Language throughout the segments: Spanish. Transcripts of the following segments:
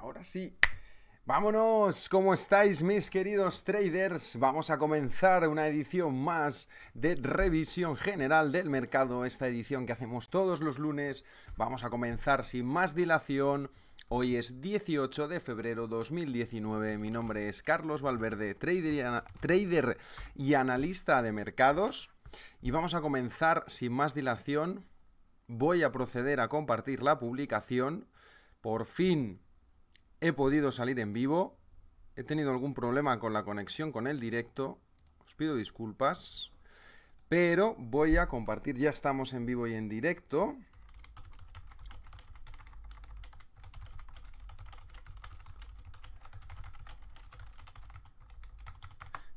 Ahora sí. Vámonos, ¿cómo estáis mis queridos traders? Vamos a comenzar una edición más de revisión general del mercado, esta edición que hacemos todos los lunes. Vamos a comenzar sin más dilación. Hoy es 18 de febrero 2019, mi nombre es Carlos Valverde, trader y, trader y analista de mercados. Y vamos a comenzar sin más dilación. Voy a proceder a compartir la publicación. Por fin he podido salir en vivo. He tenido algún problema con la conexión con el directo. Os pido disculpas. Pero voy a compartir. Ya estamos en vivo y en directo.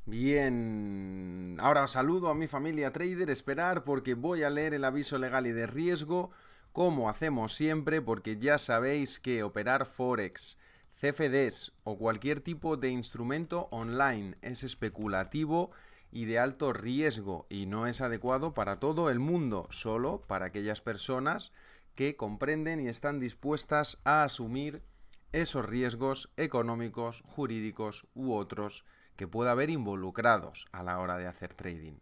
Bien, ahora saludo a mi familia trader, esperar porque voy a leer el aviso legal y de riesgo como hacemos siempre porque ya sabéis que operar forex CFDs o cualquier tipo de instrumento online es especulativo y de alto riesgo y no es adecuado para todo el mundo, solo para aquellas personas que comprenden y están dispuestas a asumir esos riesgos económicos, jurídicos u otros que pueda haber involucrados a la hora de hacer trading.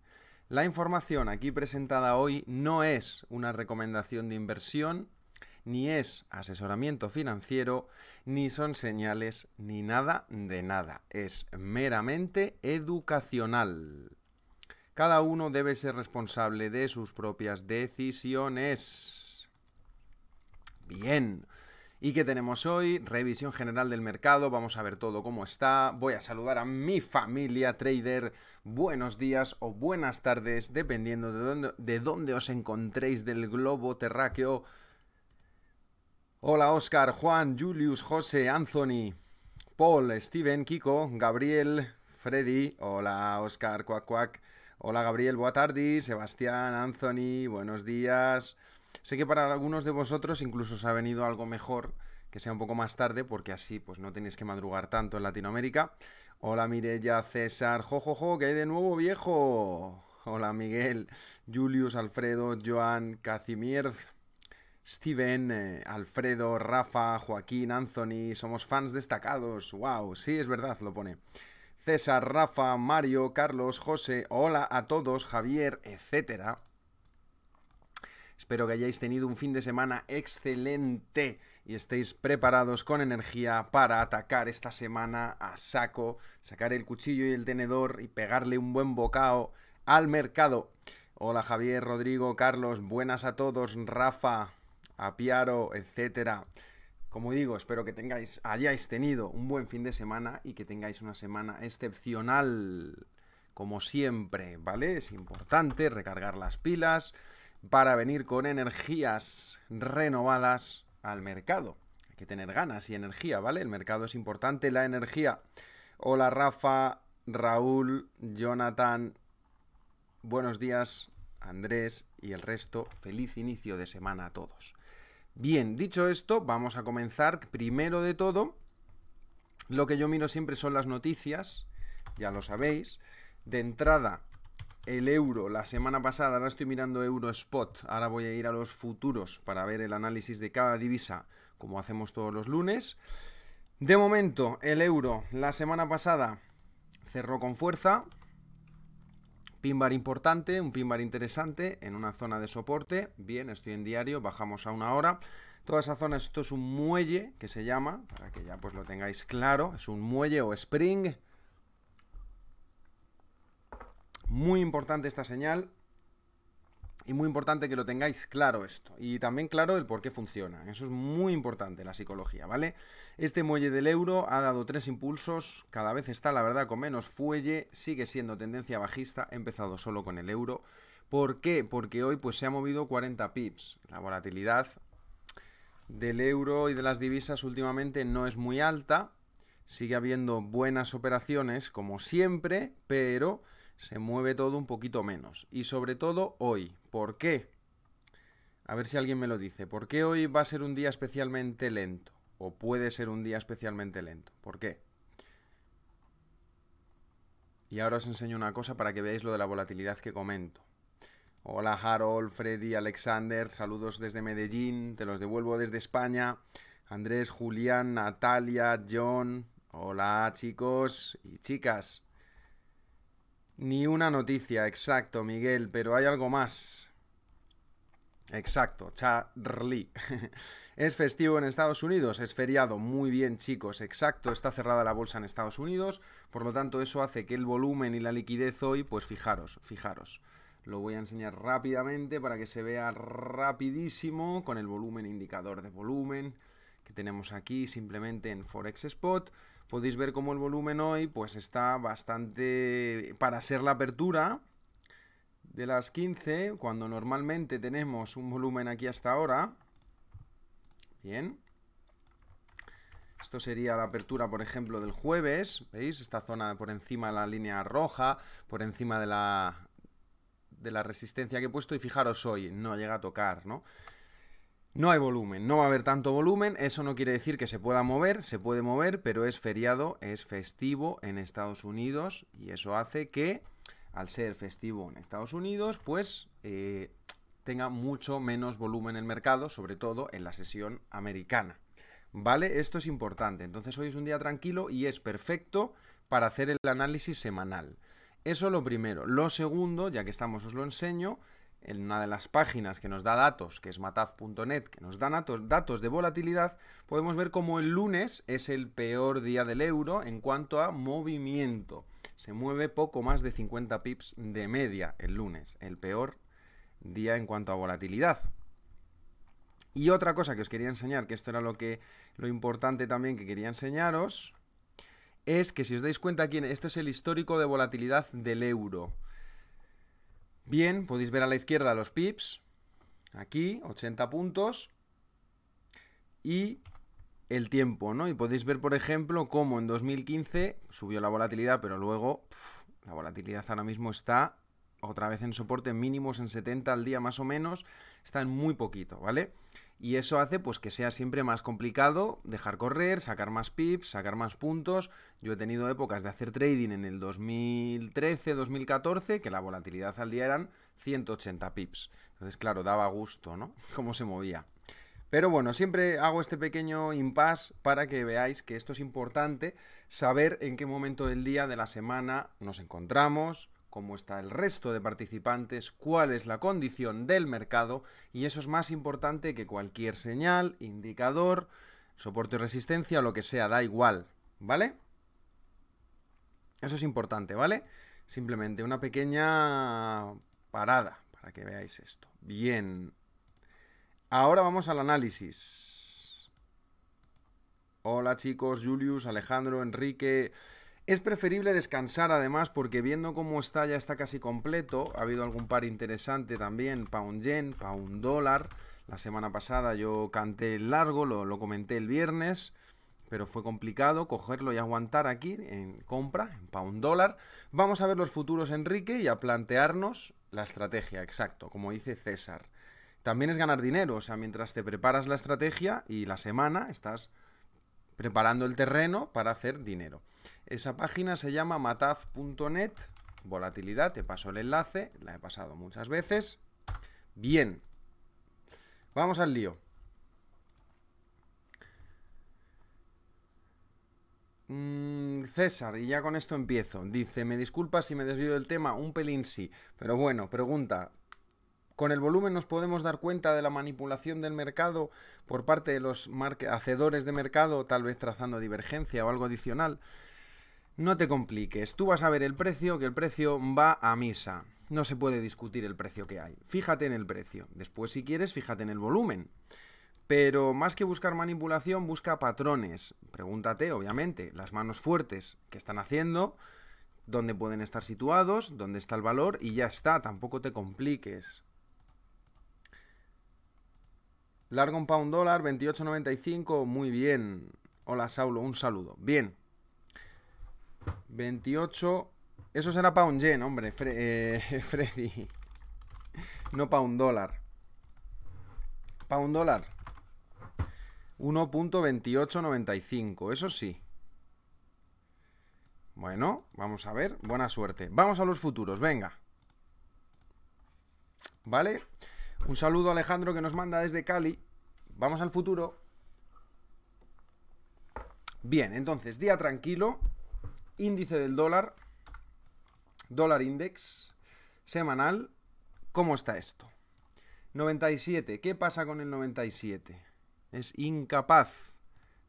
La información aquí presentada hoy no es una recomendación de inversión, ni es asesoramiento financiero, ni son señales, ni nada de nada. Es meramente educacional. Cada uno debe ser responsable de sus propias decisiones. Bien. ¿Y qué tenemos hoy? Revisión general del mercado, vamos a ver todo cómo está. Voy a saludar a mi familia trader. Buenos días o buenas tardes, dependiendo de dónde, de dónde os encontréis del globo terráqueo. Hola Oscar, Juan, Julius, José, Anthony, Paul, Steven, Kiko, Gabriel, Freddy. Hola Oscar, cuac cuac. Hola Gabriel, buenas tardes. Sebastián, Anthony, buenos días. Sé que para algunos de vosotros incluso os ha venido algo mejor que sea un poco más tarde porque así pues no tenéis que madrugar tanto en Latinoamérica. Hola Mirella, César, jojojo, jo, que hay de nuevo viejo. Hola Miguel, Julius, Alfredo, Joan, Cacimierz. Steven, eh, Alfredo, Rafa, Joaquín, Anthony, somos fans destacados. ¡Wow! Sí, es verdad, lo pone. César, Rafa, Mario, Carlos, José, hola a todos, Javier, etcétera. Espero que hayáis tenido un fin de semana excelente y estéis preparados con energía para atacar esta semana a saco, sacar el cuchillo y el tenedor y pegarle un buen bocado al mercado. Hola Javier, Rodrigo, Carlos, buenas a todos, Rafa, a Piaro, etcétera. Como digo, espero que tengáis, hayáis tenido un buen fin de semana y que tengáis una semana excepcional, como siempre, ¿vale? Es importante recargar las pilas para venir con energías renovadas al mercado. Hay que tener ganas y energía, ¿vale? El mercado es importante, la energía. Hola Rafa, Raúl, Jonathan, buenos días Andrés y el resto. Feliz inicio de semana a todos. Bien, dicho esto, vamos a comenzar primero de todo. Lo que yo miro siempre son las noticias, ya lo sabéis. De entrada, el euro la semana pasada, ahora estoy mirando euro spot, ahora voy a ir a los futuros para ver el análisis de cada divisa, como hacemos todos los lunes. De momento, el euro la semana pasada cerró con fuerza, Pinbar importante, un pinbar interesante en una zona de soporte. Bien, estoy en diario, bajamos a una hora. Toda esa zona, esto es un muelle que se llama, para que ya pues lo tengáis claro, es un muelle o spring. Muy importante esta señal, y muy importante que lo tengáis claro esto. Y también claro el por qué funciona. Eso es muy importante, la psicología, ¿vale? Este muelle del euro ha dado tres impulsos, cada vez está, la verdad, con menos fuelle, sigue siendo tendencia bajista, he empezado solo con el euro. ¿Por qué? Porque hoy pues, se ha movido 40 pips. La volatilidad del euro y de las divisas últimamente no es muy alta. Sigue habiendo buenas operaciones, como siempre, pero se mueve todo un poquito menos. Y sobre todo hoy. ¿Por qué? A ver si alguien me lo dice. ¿Por qué hoy va a ser un día especialmente lento? ¿O puede ser un día especialmente lento? ¿Por qué? Y ahora os enseño una cosa para que veáis lo de la volatilidad que comento. Hola Harold, Freddy, Alexander, saludos desde Medellín, te los devuelvo desde España. Andrés, Julián, Natalia, John. Hola chicos y chicas. Ni una noticia, exacto, Miguel, pero hay algo más. Exacto, Charlie. es festivo en Estados Unidos, es feriado. Muy bien, chicos, exacto. Está cerrada la bolsa en Estados Unidos, por lo tanto eso hace que el volumen y la liquidez hoy, pues fijaros, fijaros. Lo voy a enseñar rápidamente para que se vea rapidísimo con el volumen indicador de volumen que tenemos aquí simplemente en Forex Spot podéis ver cómo el volumen hoy pues está bastante para ser la apertura de las 15 cuando normalmente tenemos un volumen aquí hasta ahora bien esto sería la apertura, por ejemplo, del jueves. ¿Veis? Esta zona por encima de la línea roja, por encima de la, de la resistencia que he puesto. Y fijaros hoy, no llega a tocar, ¿no? No hay volumen, no va a haber tanto volumen, eso no quiere decir que se pueda mover, se puede mover, pero es feriado, es festivo en Estados Unidos y eso hace que, al ser festivo en Estados Unidos, pues eh, tenga mucho menos volumen el mercado, sobre todo en la sesión americana. ¿Vale? Esto es importante. Entonces hoy es un día tranquilo y es perfecto para hacer el análisis semanal. Eso lo primero. Lo segundo, ya que estamos os lo enseño, en una de las páginas que nos da datos, que es mataf.net, que nos da datos, datos de volatilidad, podemos ver cómo el lunes es el peor día del euro en cuanto a movimiento. Se mueve poco más de 50 pips de media el lunes, el peor día en cuanto a volatilidad. Y otra cosa que os quería enseñar, que esto era lo que lo importante también que quería enseñaros, es que si os dais cuenta aquí, este es el histórico de volatilidad del euro. Bien, podéis ver a la izquierda los pips. Aquí, 80 puntos. Y el tiempo, ¿no? Y podéis ver, por ejemplo, cómo en 2015 subió la volatilidad, pero luego la volatilidad ahora mismo está otra vez en soporte mínimos en 70 al día más o menos. Está en muy poquito, ¿vale? y eso hace pues que sea siempre más complicado dejar correr, sacar más pips, sacar más puntos. Yo he tenido épocas de hacer trading en el 2013, 2014 que la volatilidad al día eran 180 pips. Entonces, claro, daba gusto, ¿no? Cómo se movía. Pero bueno, siempre hago este pequeño impasse para que veáis que esto es importante saber en qué momento del día, de la semana nos encontramos, cómo está el resto de participantes, cuál es la condición del mercado y eso es más importante que cualquier señal, indicador, soporte y resistencia lo que sea, da igual, ¿vale? Eso es importante, ¿vale? Simplemente una pequeña parada para que veáis esto. Bien. Ahora vamos al análisis. Hola chicos, Julius, Alejandro, Enrique, es preferible descansar además porque viendo cómo está ya está casi completo. Ha habido algún par interesante también, pound yen, pound dólar. La semana pasada yo canté el largo, lo, comenté el viernes, pero fue complicado cogerlo y aguantar aquí en compra, en pound dólar. Vamos a ver los futuros, Enrique, y a plantearnos la estrategia, exacto, como dice César. También es ganar dinero, o sea, mientras te preparas la estrategia y la semana, estás preparando el terreno para hacer dinero. Esa página se llama mataf.net, volatilidad, te paso el enlace, la he pasado muchas veces. Bien, vamos al lío. Mm, César, y ya con esto empiezo. Dice, me disculpa si me desvío del tema, un pelín sí. Pero bueno, pregunta, ¿con el volumen nos podemos dar cuenta de la manipulación del mercado por parte de los hacedores de mercado, tal vez trazando divergencia o algo adicional? No te compliques, tú vas a ver el precio, que el precio va a misa. No se puede discutir el precio que hay. Fíjate en el precio. Después, si quieres, fíjate en el volumen. Pero más que buscar manipulación, busca patrones. Pregúntate, obviamente, las manos fuertes, que están haciendo? ¿Dónde pueden estar situados? ¿Dónde está el valor? Y ya está, tampoco te compliques. Largo un pound dólar, 28.95, muy bien. Hola Saulo, un saludo. Bien, 28. Eso será para un yen, hombre, eh, Freddy. No para un dólar. Para un dólar. 1.2895, eso sí. Bueno, vamos a ver. Buena suerte. Vamos a los futuros, venga. ¿Vale? Un saludo a Alejandro que nos manda desde Cali. Vamos al futuro. Bien, entonces, día tranquilo índice del dólar, dólar index semanal, ¿cómo está esto? 97, ¿qué pasa con el 97? Es incapaz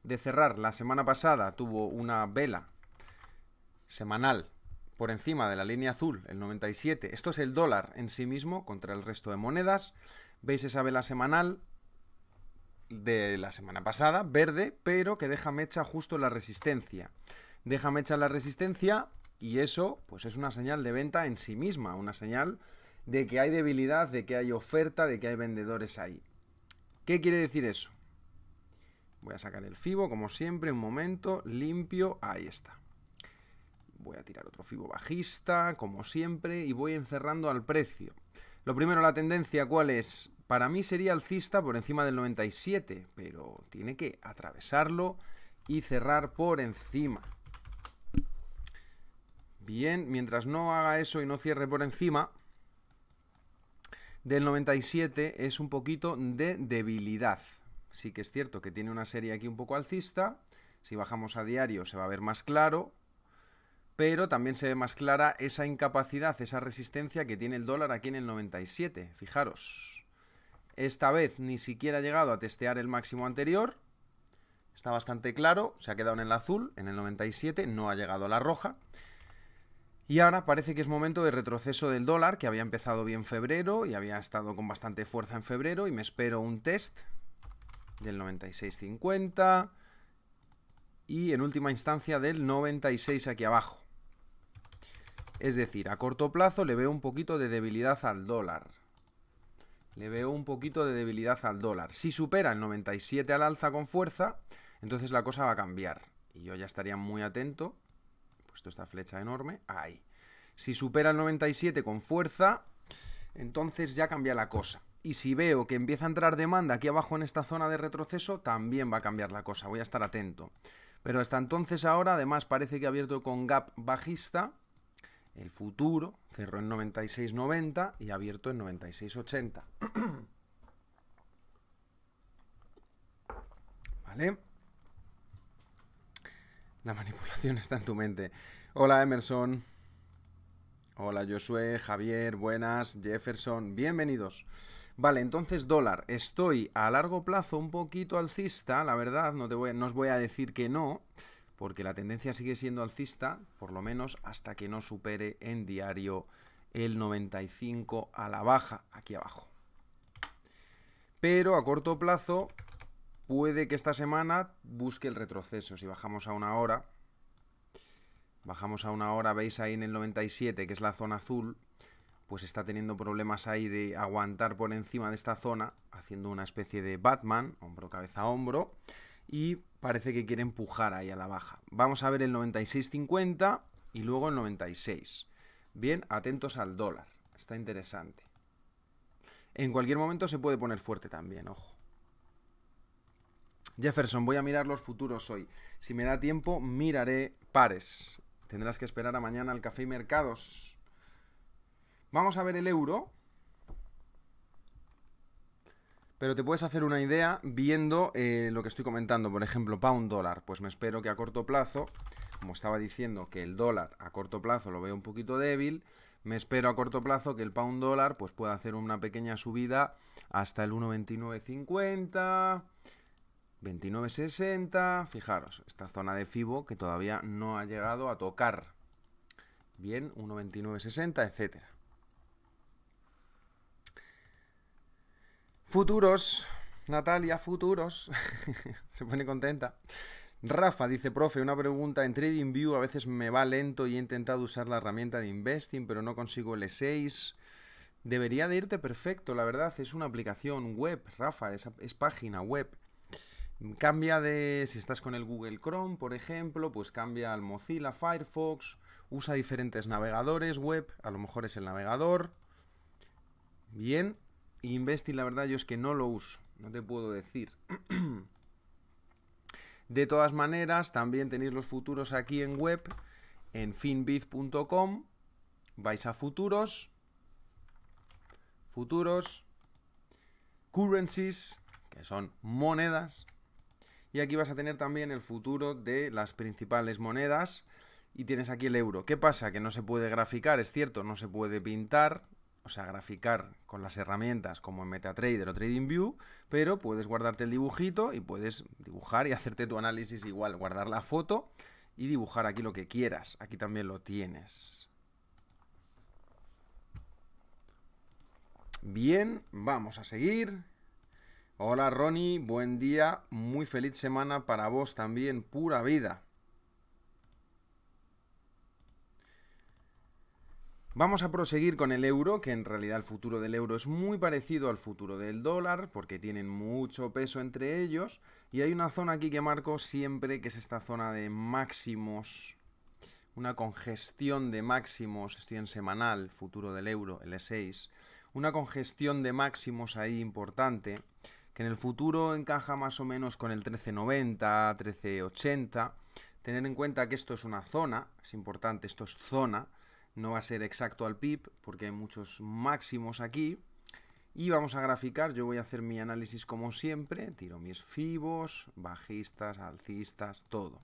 de cerrar. La semana pasada tuvo una vela semanal por encima de la línea azul, el 97. Esto es el dólar en sí mismo contra el resto de monedas. Veis esa vela semanal de la semana pasada, verde, pero que deja mecha justo en la resistencia déjame echar la resistencia y eso pues es una señal de venta en sí misma, una señal de que hay debilidad, de que hay oferta, de que hay vendedores ahí. ¿Qué quiere decir eso? Voy a sacar el FIBO como siempre, un momento, limpio, ahí está. Voy a tirar otro FIBO bajista, como siempre, y voy encerrando al precio. Lo primero, la tendencia, ¿cuál es? Para mí sería alcista por encima del 97, pero tiene que atravesarlo y cerrar por encima. Bien, mientras no haga eso y no cierre por encima del 97 es un poquito de debilidad. Sí que es cierto que tiene una serie aquí un poco alcista. Si bajamos a diario se va a ver más claro. Pero también se ve más clara esa incapacidad, esa resistencia que tiene el dólar aquí en el 97. Fijaros. Esta vez ni siquiera ha llegado a testear el máximo anterior. Está bastante claro. Se ha quedado en el azul, en el 97. No ha llegado a la roja. Y ahora parece que es momento de retroceso del dólar, que había empezado bien febrero y había estado con bastante fuerza en febrero, y me espero un test del 96.50 y en última instancia del 96 aquí abajo. Es decir, a corto plazo le veo un poquito de debilidad al dólar. Le veo un poquito de debilidad al dólar. Si supera el 97 al alza con fuerza, entonces la cosa va a cambiar. Y yo ya estaría muy atento esta flecha enorme, ahí. Si supera el 97 con fuerza, entonces ya cambia la cosa. Y si veo que empieza a entrar demanda aquí abajo en esta zona de retroceso, también va a cambiar la cosa, voy a estar atento. Pero hasta entonces ahora, además, parece que ha abierto con gap bajista el futuro, cerró en 96.90 y ha abierto en 96.80. ¿Vale? La manipulación está en tu mente. Hola Emerson. Hola Josué, Javier, buenas, Jefferson, bienvenidos. Vale, entonces dólar. Estoy a largo plazo un poquito alcista, la verdad, no, te os voy a decir que no, porque la tendencia sigue siendo alcista, por lo menos hasta que no supere en diario el 95 a la baja, aquí abajo. Pero a corto plazo puede que esta semana busque el retroceso. Si bajamos a una hora, bajamos a una hora, veis ahí en el 97, que es la zona azul, pues está teniendo problemas ahí de aguantar por encima de esta zona, haciendo una especie de Batman, hombro, cabeza, hombro, y parece que quiere empujar ahí a la baja. Vamos a ver el 96.50 y luego el 96. Bien, atentos al dólar, está interesante. En cualquier momento se puede poner fuerte también, ojo. Jefferson, voy a mirar los futuros hoy. Si me da tiempo, miraré pares. Tendrás que esperar a mañana al café y mercados. Vamos a ver el euro. Pero te puedes hacer una idea viendo eh, lo que estoy comentando. Por ejemplo, pound dólar. Pues me espero que a corto plazo, como estaba diciendo que el dólar a corto plazo lo veo un poquito débil, me espero a corto plazo que el pound dólar pues pueda hacer una pequeña subida hasta el 1.2950. 29.60, fijaros, esta zona de FIBO que todavía no ha llegado a tocar. Bien, 1.29.60, etcétera. Futuros, Natalia, futuros. Se pone contenta. Rafa dice, profe, una pregunta. En TradingView a veces me va lento y he intentado usar la herramienta de Investing, pero no consigo el E6. Debería de irte perfecto, la verdad. Es una aplicación web, Rafa, es página web. Cambia de, si estás con el Google Chrome, por ejemplo, pues cambia al Mozilla, Firefox, usa diferentes navegadores web, a lo mejor es el navegador. Bien, Investing la verdad yo es que no lo uso, no te puedo decir. de todas maneras, también tenéis los futuros aquí en web, en finbiz.com, vais a futuros, futuros, currencies, que son monedas, y aquí vas a tener también el futuro de las principales monedas y tienes aquí el euro. ¿Qué pasa? Que no se puede graficar, es cierto, no se puede pintar, o sea, graficar con las herramientas como en MetaTrader o TradingView, pero puedes guardarte el dibujito y puedes dibujar y hacerte tu análisis igual, guardar la foto y dibujar aquí lo que quieras. Aquí también lo tienes. Bien, vamos a seguir. Hola Ronnie, buen día, muy feliz semana para vos también, pura vida. Vamos a proseguir con el euro, que en realidad el futuro del euro es muy parecido al futuro del dólar, porque tienen mucho peso entre ellos, y hay una zona aquí que marco siempre, que es esta zona de máximos, una congestión de máximos, estoy en semanal, futuro del euro, L6, una congestión de máximos ahí importante, que en el futuro encaja más o menos con el 1390, 1380. Tener en cuenta que esto es una zona, es importante, esto es zona, no va a ser exacto al PIB porque hay muchos máximos aquí. Y vamos a graficar, yo voy a hacer mi análisis como siempre, tiro mis fibos, bajistas, alcistas, todo.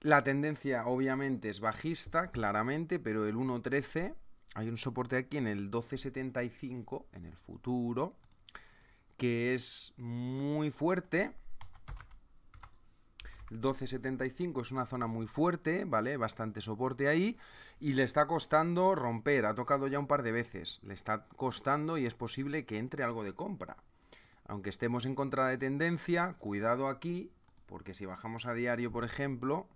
La tendencia obviamente es bajista, claramente, pero el 1.13, hay un soporte aquí en el 12.75, en el futuro, que es muy fuerte. 12.75 es una zona muy fuerte, ¿vale? Bastante soporte ahí. Y le está costando romper, ha tocado ya un par de veces. Le está costando y es posible que entre algo de compra. Aunque estemos en contra de tendencia, cuidado aquí, porque si bajamos a diario, por ejemplo,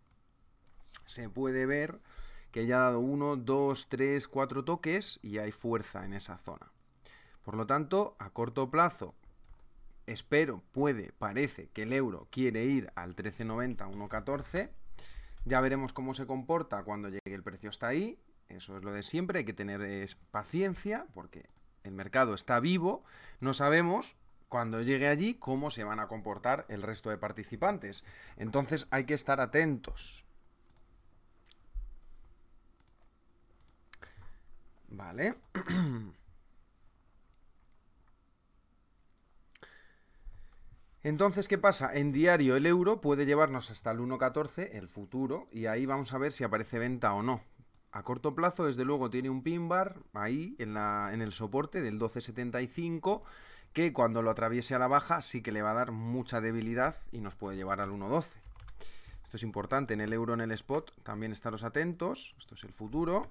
se puede ver que ya ha dado 1, 2, 3, 4 toques y hay fuerza en esa zona. Por lo tanto, a corto plazo espero, puede, parece que el euro quiere ir al 13,90, 1,14. Ya veremos cómo se comporta cuando llegue el precio hasta ahí. Eso es lo de siempre, hay que tener paciencia porque el mercado está vivo. No sabemos cuando llegue allí cómo se van a comportar el resto de participantes. Entonces hay que estar atentos. Vale. Entonces, ¿qué pasa? En diario el euro puede llevarnos hasta el 1.14, el futuro, y ahí vamos a ver si aparece venta o no. A corto plazo, desde luego, tiene un pin bar ahí en, en el soporte del 12.75, que cuando lo atraviese a la baja sí que le va a dar mucha debilidad y nos puede llevar al 1.12. Esto es importante, en el euro, en el spot, también estaros atentos, esto es el futuro,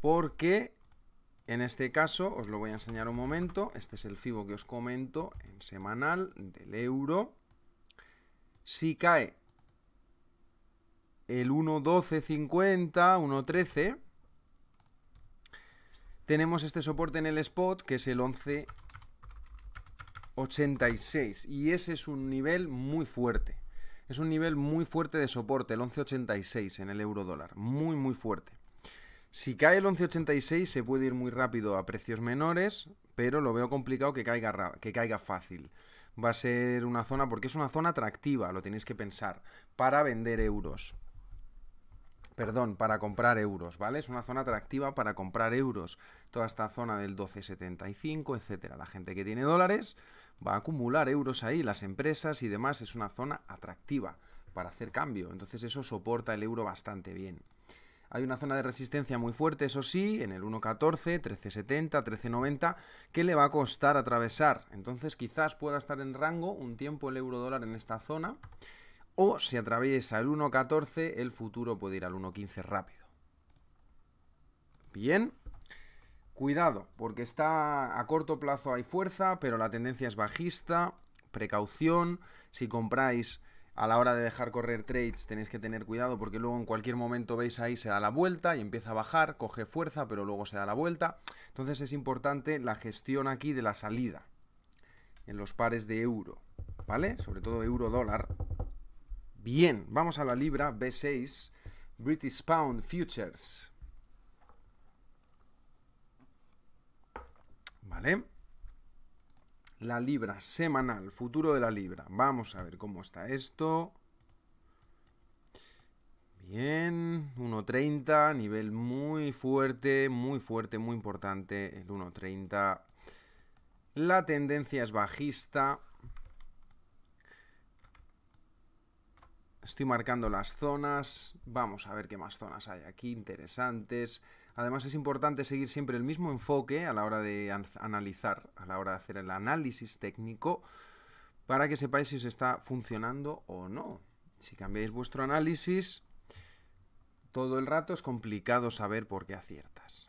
porque en este caso, os lo voy a enseñar un momento, este es el FIBO que os comento en semanal del euro. Si cae el 1.12.50, 1.13, tenemos este soporte en el spot que es el 11.86 y ese es un nivel muy fuerte. Es un nivel muy fuerte de soporte, el 11.86 en el euro dólar, muy muy fuerte. Si cae el 1186 se puede ir muy rápido a precios menores, pero lo veo complicado que caiga, que caiga fácil. Va a ser una zona, porque es una zona atractiva, lo tenéis que pensar, para vender euros. Perdón, para comprar euros, ¿vale? Es una zona atractiva para comprar euros. Toda esta zona del 1275, etcétera. La gente que tiene dólares va a acumular euros ahí, las empresas y demás. Es una zona atractiva para hacer cambio. Entonces eso soporta el euro bastante bien. Hay una zona de resistencia muy fuerte, eso sí, en el 1.14, 13.70, 13.90, que le va a costar atravesar. Entonces quizás pueda estar en rango un tiempo el euro dólar en esta zona. O si atraviesa el 1.14, el futuro puede ir al 1.15 rápido. Bien. Cuidado, porque está a corto plazo hay fuerza, pero la tendencia es bajista. Precaución, si compráis a la hora de dejar correr trades tenéis que tener cuidado porque luego en cualquier momento veis ahí se da la vuelta y empieza a bajar, coge fuerza, pero luego se da la vuelta. Entonces es importante la gestión aquí de la salida en los pares de euro, ¿vale? Sobre todo euro dólar. Bien, vamos a la libra B6, British Pound Futures. ¿Vale? La libra semanal, futuro de la libra. Vamos a ver cómo está esto. Bien, 1.30, nivel muy fuerte, muy fuerte, muy importante, el 1.30. La tendencia es bajista. Estoy marcando las zonas. Vamos a ver qué más zonas hay aquí interesantes. Además es importante seguir siempre el mismo enfoque a la hora de analizar, a la hora de hacer el análisis técnico, para que sepáis si os está funcionando o no. Si cambiáis vuestro análisis todo el rato es complicado saber por qué aciertas.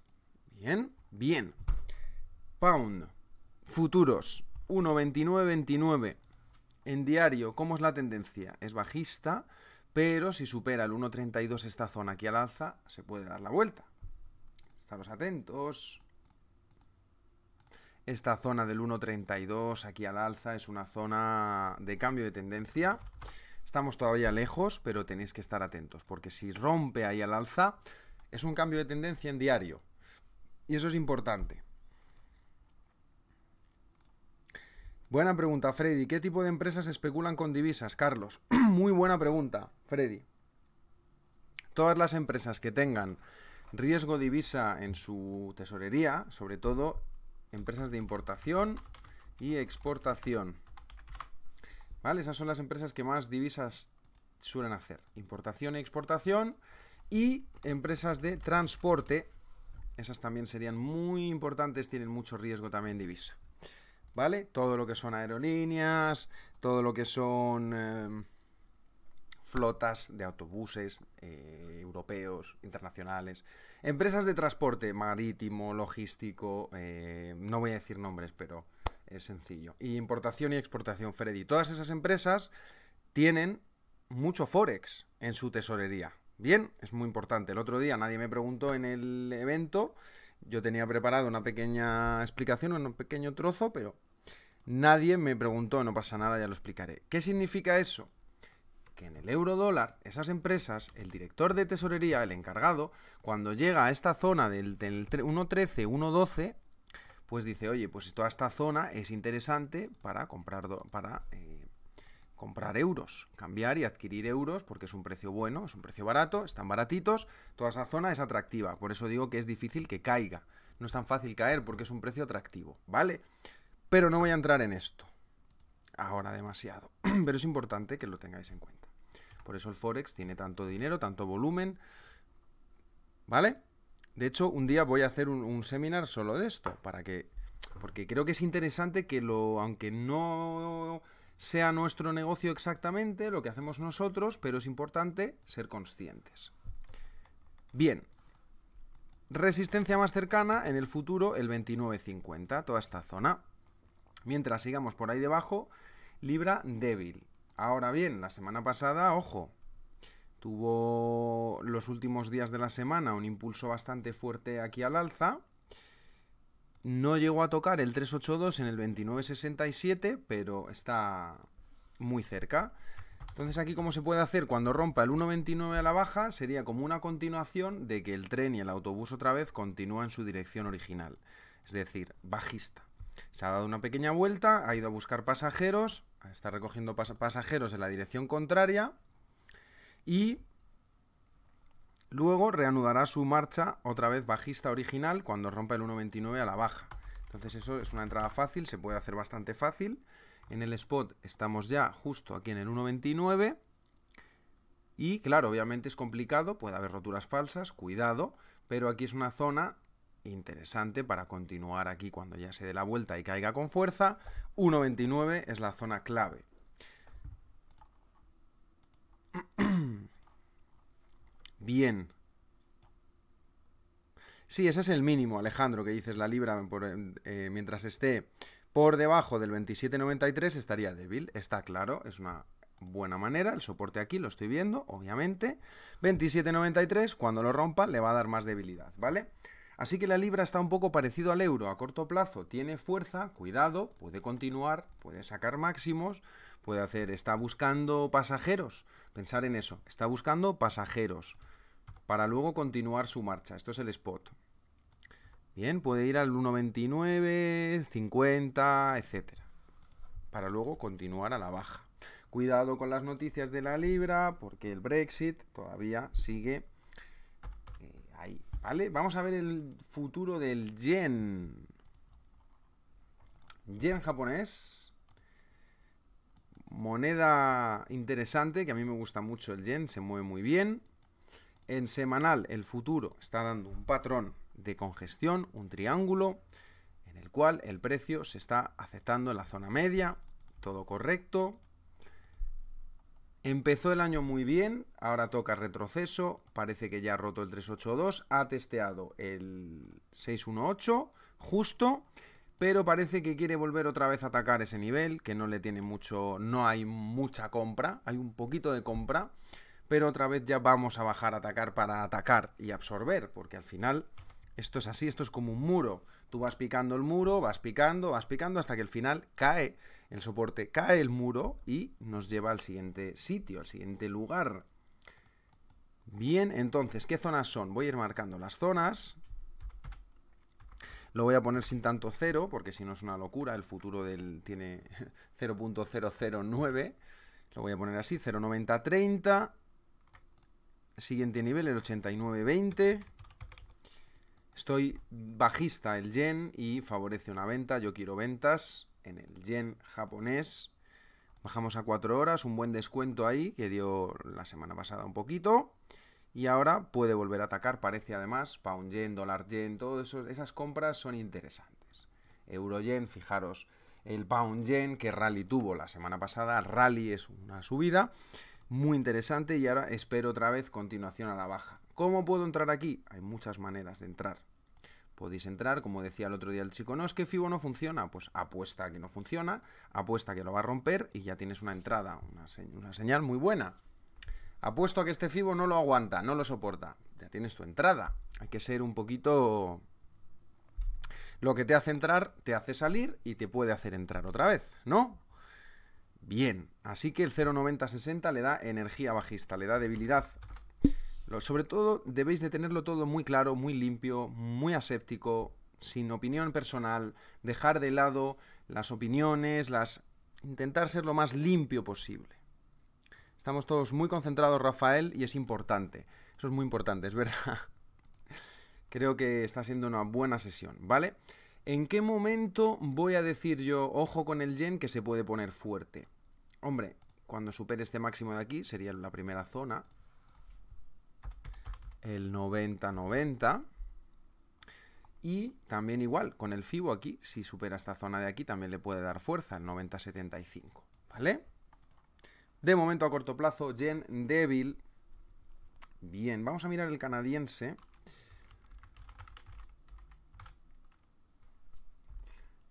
Bien, bien. Pound, futuros, 1,29,29. En diario, ¿cómo es la tendencia? Es bajista, pero si supera el 1,32 esta zona aquí al alza, se puede dar la vuelta estamos atentos. Esta zona del 1.32 aquí al alza es una zona de cambio de tendencia. Estamos todavía lejos, pero tenéis que estar atentos, porque si rompe ahí al alza, es un cambio de tendencia en diario. Y eso es importante. Buena pregunta, Freddy. ¿Qué tipo de empresas especulan con divisas, Carlos? Muy buena pregunta, Freddy. Todas las empresas que tengan riesgo divisa en su tesorería, sobre todo empresas de importación y exportación. ¿Vale? Esas son las empresas que más divisas suelen hacer. Importación y e exportación y empresas de transporte. Esas también serían muy importantes, tienen mucho riesgo también divisa. ¿Vale? Todo lo que son aerolíneas, todo lo que son... Eh, flotas de autobuses eh, europeos, internacionales, empresas de transporte marítimo, logístico, eh, no voy a decir nombres, pero es sencillo. Y importación y exportación, Freddy. Todas esas empresas tienen mucho Forex en su tesorería. Bien, es muy importante. El otro día nadie me preguntó en el evento, yo tenía preparado una pequeña explicación, un pequeño trozo, pero nadie me preguntó, no pasa nada, ya lo explicaré. ¿Qué significa eso? que en el euro dólar, esas empresas, el director de tesorería, el encargado, cuando llega a esta zona del, 1.13, 1.12, pues dice, oye, pues toda esta zona es interesante para comprar, para, eh, comprar euros, cambiar y adquirir euros, porque es un precio bueno, es un precio barato, están baratitos, toda esa zona es atractiva, por eso digo que es difícil que caiga, no es tan fácil caer porque es un precio atractivo, ¿vale? Pero no voy a entrar en esto ahora demasiado, pero es importante que lo tengáis en cuenta. Por eso el Forex tiene tanto dinero, tanto volumen. ¿Vale? De hecho, un día voy a hacer un, un seminar solo de esto, para que. Porque creo que es interesante que lo. aunque no sea nuestro negocio exactamente, lo que hacemos nosotros, pero es importante ser conscientes. Bien. Resistencia más cercana en el futuro, el 29.50, toda esta zona. Mientras sigamos por ahí debajo, Libra débil. Ahora bien, la semana pasada, ojo, tuvo los últimos días de la semana un impulso bastante fuerte aquí al alza. No llegó a tocar el 382 en el 2967, pero está muy cerca. Entonces aquí como se puede hacer cuando rompa el 1.29 a la baja sería como una continuación de que el tren y el autobús otra vez continúan en su dirección original, es decir, bajista. Se ha dado una pequeña vuelta, ha ido a buscar pasajeros, está recogiendo pasajeros en la dirección contraria y luego reanudará su marcha otra vez bajista original cuando rompa el 1.29 a la baja. Entonces eso es una entrada fácil, se puede hacer bastante fácil. En el spot estamos ya justo aquí en el 1.29 y claro, obviamente es complicado, puede haber roturas falsas, cuidado, pero aquí es una zona interesante para continuar aquí cuando ya se dé la vuelta y caiga con fuerza. 1.29 es la zona clave. Bien. Sí, ese es el mínimo, Alejandro, que dices la libra eh, eh, mientras esté por debajo del 27.93 estaría débil, está claro, es una buena manera, el soporte aquí lo estoy viendo, obviamente. 27.93, cuando lo rompa, le va a dar más debilidad, ¿vale? Así que la libra está un poco parecido al euro a corto plazo, tiene fuerza, cuidado, puede continuar, puede sacar máximos, puede hacer, está buscando pasajeros, pensar en eso, está buscando pasajeros para luego continuar su marcha. Esto es el spot. Bien, puede ir al 1.29, 50, etcétera, para luego continuar a la baja. Cuidado con las noticias de la libra porque el Brexit todavía sigue Vamos a ver el futuro del yen. Yen japonés. Moneda interesante, que a mí me gusta mucho el yen, se mueve muy bien. En semanal, el futuro está dando un patrón de congestión, un triángulo, en el cual el precio se está aceptando en la zona media, todo correcto. Empezó el año muy bien, ahora toca retroceso, parece que ya ha roto el 382, ha testeado el 618 justo, pero parece que quiere volver otra vez a atacar ese nivel, que no le tiene mucho, no hay mucha compra, hay un poquito de compra, pero otra vez ya vamos a bajar a atacar para atacar y absorber, porque al final esto es así, esto es como un muro, tú vas picando el muro, vas picando, vas picando hasta que al final cae el soporte, cae el muro y nos lleva al siguiente sitio, al siguiente lugar. Bien, entonces, ¿qué zonas son? Voy a ir marcando las zonas. Lo voy a poner sin tanto cero, porque si no es una locura, el futuro del tiene 0.009. Lo voy a poner así, 0.9030. Siguiente nivel, el 89.20. Estoy bajista el yen y favorece una venta, yo quiero ventas en el yen japonés. Bajamos a 4 horas, un buen descuento ahí que dio la semana pasada un poquito. Y ahora puede volver a atacar, parece además, pound yen, dólar yen, todas esas compras son interesantes. Euro yen, fijaros, el pound yen que rally tuvo la semana pasada, rally es una subida muy interesante y ahora espero otra vez continuación a la baja. ¿Cómo puedo entrar aquí? Hay muchas maneras de entrar podéis entrar, como decía el otro día el chico, no, es que Fibo no funciona, pues apuesta que no funciona, apuesta que lo va a romper y ya tienes una entrada, una, una señal muy buena. Apuesto a que este Fibo no lo aguanta, no lo soporta, ya tienes tu entrada. Hay que ser un poquito... Lo que te hace entrar, te hace salir y te puede hacer entrar otra vez, ¿no? Bien, así que el 0,9060 le da energía bajista, le da debilidad sobre todo debéis de tenerlo todo muy claro, muy limpio, muy aséptico, sin opinión personal, dejar de lado las opiniones, las intentar ser lo más limpio posible. Estamos todos muy concentrados, Rafael, y es importante. Eso es muy importante, es verdad. Creo que está siendo una buena sesión, ¿vale? ¿En qué momento voy a decir yo, ojo con el yen, que se puede poner fuerte? Hombre, cuando supere este máximo de aquí, sería la primera zona, el 90-90. Y también igual, con el FIBO aquí, si supera esta zona de aquí, también le puede dar fuerza, el 90-75, ¿vale? De momento a corto plazo, yen débil. Bien, vamos a mirar el canadiense.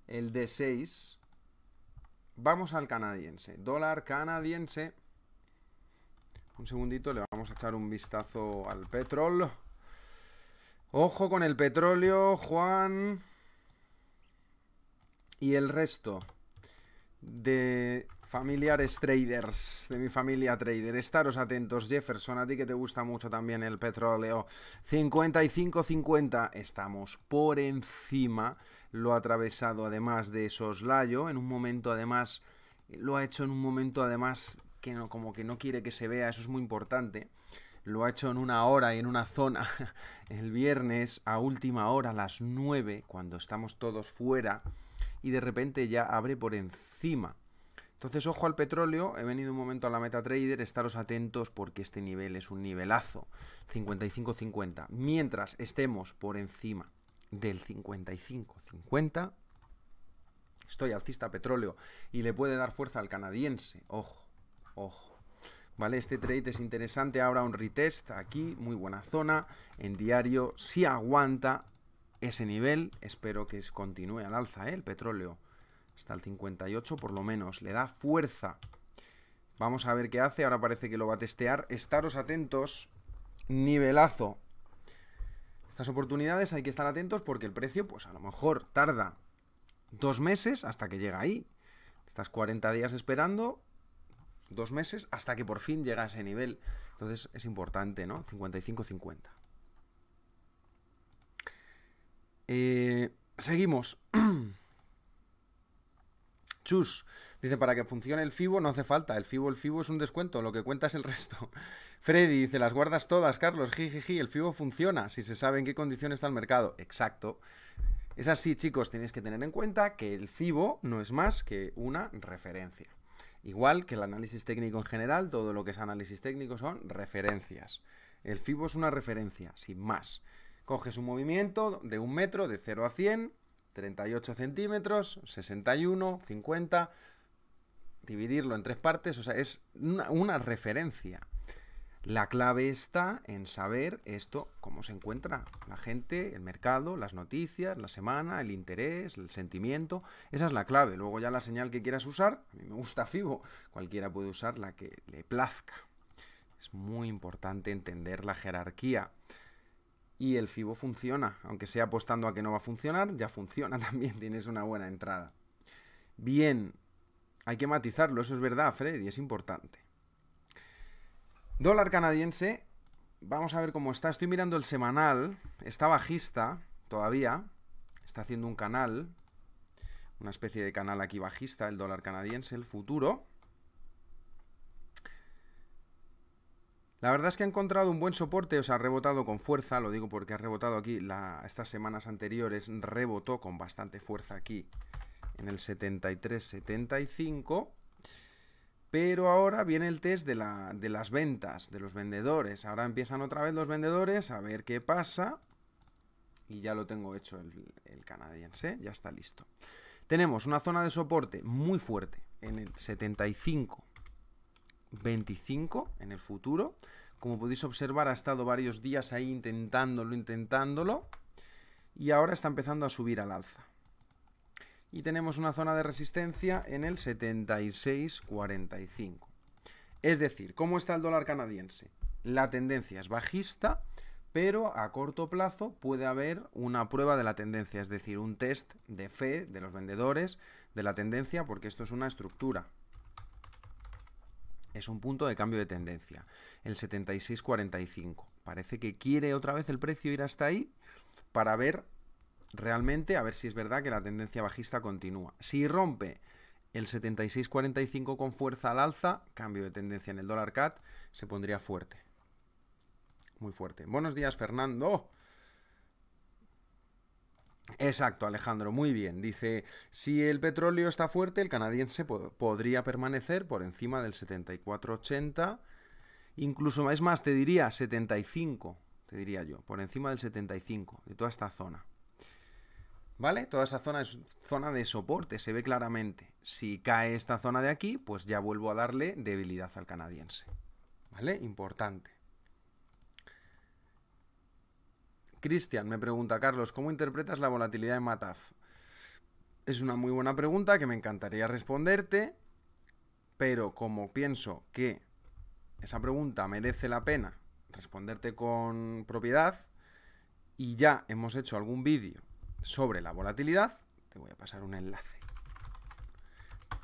El D6. Vamos al canadiense. Dólar canadiense. Un segundito, le vamos a echar un vistazo al petróleo. Ojo con el petróleo, Juan. Y el resto de familiares traders, de mi familia trader. Estaros atentos, Jefferson, a ti que te gusta mucho también el petróleo. 55-50, estamos por encima. Lo ha atravesado además de soslayo, en un momento además, lo ha hecho en un momento además como que no quiere que se vea, eso es muy importante. Lo ha hecho en una hora y en una zona el viernes a última hora, a las 9, cuando estamos todos fuera, y de repente ya abre por encima. Entonces, ojo al petróleo, he venido un momento a la MetaTrader, estaros atentos porque este nivel es un nivelazo, 55 50 Mientras estemos por encima del 55 50 estoy alcista petróleo y le puede dar fuerza al canadiense, ojo. Ojo. ¿Vale? Este trade es interesante. Ahora un retest aquí, muy buena zona. En diario, si aguanta ese nivel, espero que continúe al alza ¿eh? el petróleo. Hasta el 58 por lo menos. Le da fuerza. Vamos a ver qué hace. Ahora parece que lo va a testear. Estaros atentos. Nivelazo. Estas oportunidades hay que estar atentos porque el precio, pues a lo mejor tarda dos meses hasta que llega ahí. Estás 40 días esperando dos meses hasta que por fin llega a ese nivel. Entonces es importante, ¿no? 55-50. Eh, seguimos. Chus. Dice, para que funcione el FIBO no hace falta. El FIBO, el FIBO es un descuento. Lo que cuenta es el resto. Freddy dice, las guardas todas, Carlos. Jijiji, el FIBO funciona si se sabe en qué condición está el mercado. Exacto. Es así, chicos. Tenéis que tener en cuenta que el FIBO no es más que una referencia. Igual que el análisis técnico en general, todo lo que es análisis técnico son referencias. El FIBO es una referencia, sin más. Coges un movimiento de un metro, de 0 a 100, 38 centímetros, 61, 50, dividirlo en tres partes, o sea, es una, una referencia. La clave está en saber esto, cómo se encuentra la gente, el mercado, las noticias, la semana, el interés, el sentimiento. Esa es la clave. Luego ya la señal que quieras usar, a mí me gusta FIBO, cualquiera puede usar la que le plazca. Es muy importante entender la jerarquía. Y el FIBO funciona, aunque sea apostando a que no va a funcionar, ya funciona también, tienes una buena entrada. Bien, hay que matizarlo, eso es verdad, Freddy, es importante. Dólar canadiense, vamos a ver cómo está. Estoy mirando el semanal, está bajista todavía, está haciendo un canal, una especie de canal aquí bajista, el dólar canadiense, el futuro. La verdad es que ha encontrado un buen soporte, o sea, ha rebotado con fuerza, lo digo porque ha rebotado aquí, estas semanas anteriores rebotó con bastante fuerza aquí en el 73-75 pero ahora viene el test de, las ventas, de los vendedores. Ahora empiezan otra vez los vendedores a ver qué pasa. Y ya lo tengo hecho el, el canadiense, ya está listo. Tenemos una zona de soporte muy fuerte en el 75, 25 en el futuro. Como podéis observar, ha estado varios días ahí intentándolo, intentándolo. Y ahora está empezando a subir al alza y tenemos una zona de resistencia en el 76,45. Es decir, ¿cómo está el dólar canadiense? La tendencia es bajista, pero a corto plazo puede haber una prueba de la tendencia, es decir, un test de fe de los vendedores de la tendencia, porque esto es una estructura. Es un punto de cambio de tendencia, el 76,45. Parece que quiere otra vez el precio ir hasta ahí para ver realmente a ver si es verdad que la tendencia bajista continúa. Si rompe el 76.45 con fuerza al alza, cambio de tendencia en el dólar CAT, se pondría fuerte. Muy fuerte. Buenos días, Fernando. Exacto, Alejandro, muy bien. Dice, si el petróleo está fuerte, el canadiense podría permanecer por encima del 74.80. Incluso es más, te diría 75, te diría yo, por encima del 75, de toda esta zona. ¿Vale? Toda esa zona es zona de soporte, se ve claramente. Si cae esta zona de aquí, pues ya vuelvo a darle debilidad al canadiense. ¿Vale? Importante. Cristian me pregunta, Carlos, ¿cómo interpretas la volatilidad de Mataf? Es una muy buena pregunta que me encantaría responderte, pero como pienso que esa pregunta merece la pena responderte con propiedad, y ya hemos hecho algún vídeo sobre la volatilidad, te voy a pasar un enlace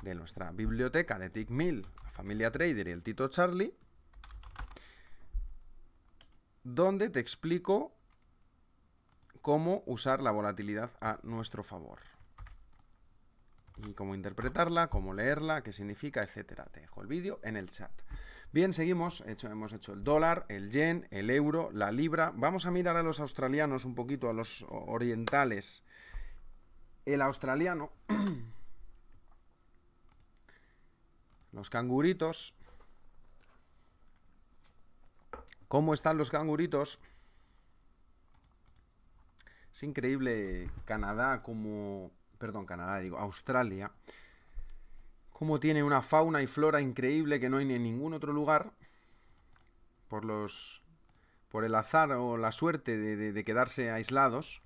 de nuestra biblioteca de Tickmill, la familia Trader y el Tito Charlie, donde te explico cómo usar la volatilidad a nuestro favor. Y cómo interpretarla, cómo leerla, qué significa, etcétera. Te dejo el vídeo en el chat. Bien, seguimos. hemos hecho el dólar, el yen, el euro, la libra. Vamos a mirar a los australianos un poquito, a los orientales. El australiano, los canguritos. ¿Cómo están los canguritos? Es increíble Canadá como... Perdón, Canadá, digo, Australia como tiene una fauna y flora increíble que no hay en ningún otro lugar. Por los. Por el azar o la suerte de, quedarse aislados.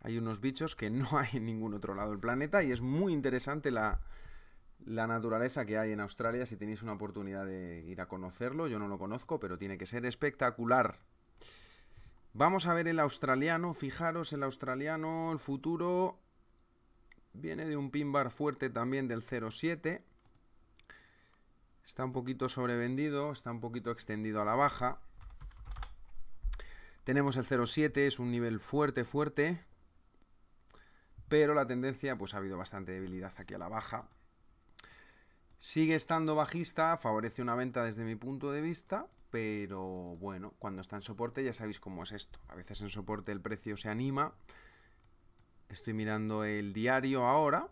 Hay unos bichos que no hay en ningún otro lado del planeta. Y es muy interesante la, la naturaleza que hay en Australia, si tenéis una oportunidad de ir a conocerlo, yo no lo conozco, pero tiene que ser espectacular. Vamos a ver el australiano, fijaros el australiano, el futuro, Viene de un pin bar fuerte también del 0.7. Está un poquito sobrevendido, está un poquito extendido a la baja. Tenemos el 0.7, es un nivel fuerte, fuerte. Pero la tendencia, pues ha habido bastante debilidad aquí a la baja. Sigue estando bajista, favorece una venta desde mi punto de vista, pero bueno, cuando está en soporte ya sabéis cómo es esto. A veces en soporte el precio se anima, Estoy mirando el diario ahora.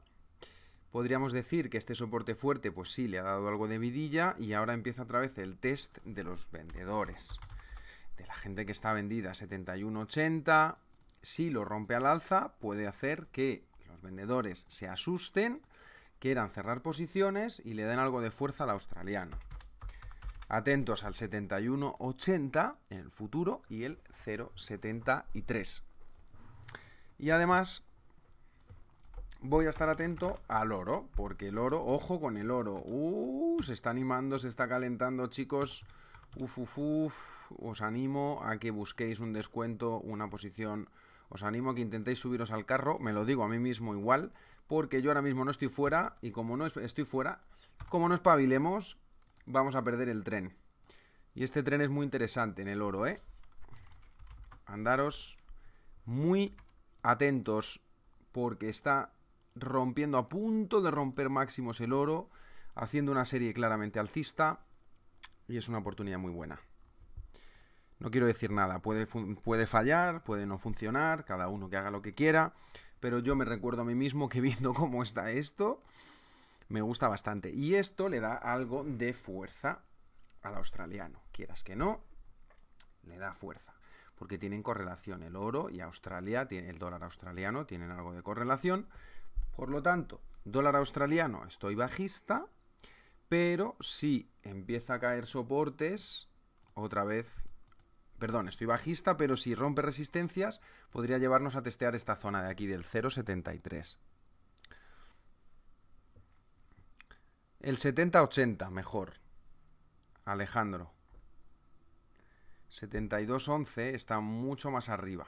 Podríamos decir que este soporte fuerte, pues sí, le ha dado algo de vidilla y ahora empieza otra vez el test de los vendedores. De la gente que está vendida 71.80, si lo rompe al alza, puede hacer que los vendedores se asusten, quieran cerrar posiciones y le den algo de fuerza al australiano. Atentos al 71.80 en el futuro y el 0.73. Y además Voy a estar atento al oro, porque el oro, ojo con el oro. Uh, se está animando, se está calentando, chicos. Uf, Os animo a que busquéis un descuento, una posición. Os animo a que intentéis subiros al carro, me lo digo a mí mismo igual, porque yo ahora mismo no estoy fuera y como no estoy fuera, como no espabilemos, vamos a perder el tren. Y este tren es muy interesante en el oro, ¿eh? Andaros muy atentos porque está rompiendo a punto de romper máximos el oro, haciendo una serie claramente alcista y es una oportunidad muy buena. No quiero decir nada, puede, puede fallar, puede no funcionar, cada uno que haga lo que quiera, pero yo me recuerdo a mí mismo que viendo cómo está esto, me gusta bastante. Y esto le da algo de fuerza al australiano, quieras que no, le da fuerza porque tienen correlación el oro y Australia, el dólar australiano, tienen algo de correlación, por lo tanto, dólar australiano estoy bajista, pero si empieza a caer soportes, otra vez, perdón, estoy bajista, pero si rompe resistencias, podría llevarnos a testear esta zona de aquí del 0,73. El 70-80, mejor. Alejandro. 72-11 está mucho más arriba.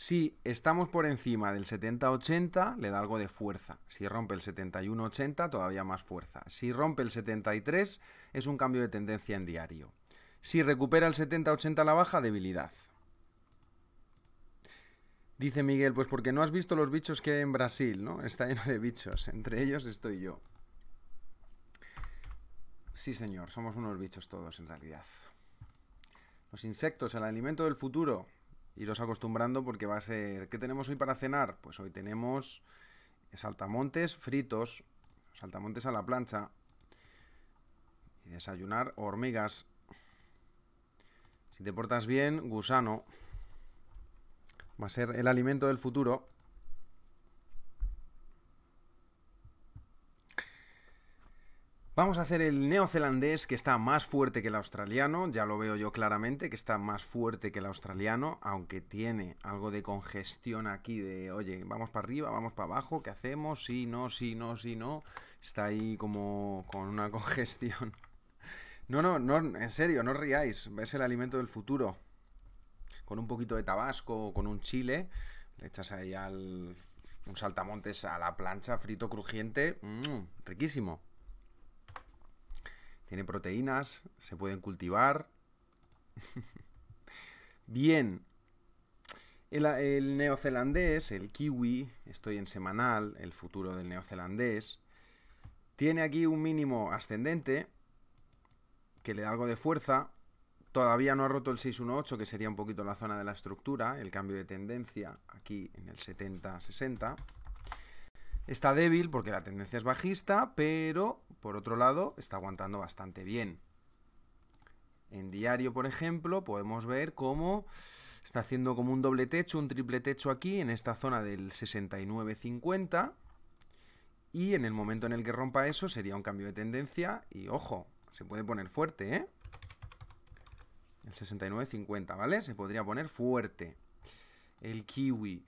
Si estamos por encima del 70-80, le da algo de fuerza. Si rompe el 71-80, todavía más fuerza. Si rompe el 73, es un cambio de tendencia en diario. Si recupera el 70-80 a la baja, debilidad. Dice Miguel, pues porque no has visto los bichos que hay en Brasil, ¿no? Está lleno de bichos. Entre ellos estoy yo. Sí, señor, somos unos bichos todos en realidad. Los insectos, el alimento del futuro iros acostumbrando porque va a ser... ¿Qué tenemos hoy para cenar? Pues hoy tenemos saltamontes fritos, saltamontes a la plancha, y desayunar hormigas. Si te portas bien, gusano. Va a ser el alimento del futuro. Vamos a hacer el neozelandés que está más fuerte que el australiano, ya lo veo yo claramente, que está más fuerte que el australiano, aunque tiene algo de congestión aquí de, oye, vamos para arriba, vamos para abajo, ¿qué hacemos? Sí, no, sí, no, sí, no. Está ahí como con una congestión. No, no, no, en serio, no riáis, es el alimento del futuro. Con un poquito de tabasco con un chile, le echas ahí al, un saltamontes a la plancha, frito crujiente, mm, riquísimo. Tiene proteínas, se pueden cultivar. Bien. El, neozelandés, el kiwi, estoy en semanal, el futuro del neozelandés, tiene aquí un mínimo ascendente que le da algo de fuerza. Todavía no ha roto el 618, que sería un poquito la zona de la estructura, el cambio de tendencia aquí en el 70-60. Está débil porque la tendencia es bajista, pero por otro lado está aguantando bastante bien. En diario, por ejemplo, podemos ver cómo está haciendo como un doble techo, un triple techo aquí en esta zona del 69.50 y en el momento en el que rompa eso sería un cambio de tendencia y ojo, se puede poner fuerte, ¿eh? El 69.50, ¿vale? Se podría poner fuerte. El kiwi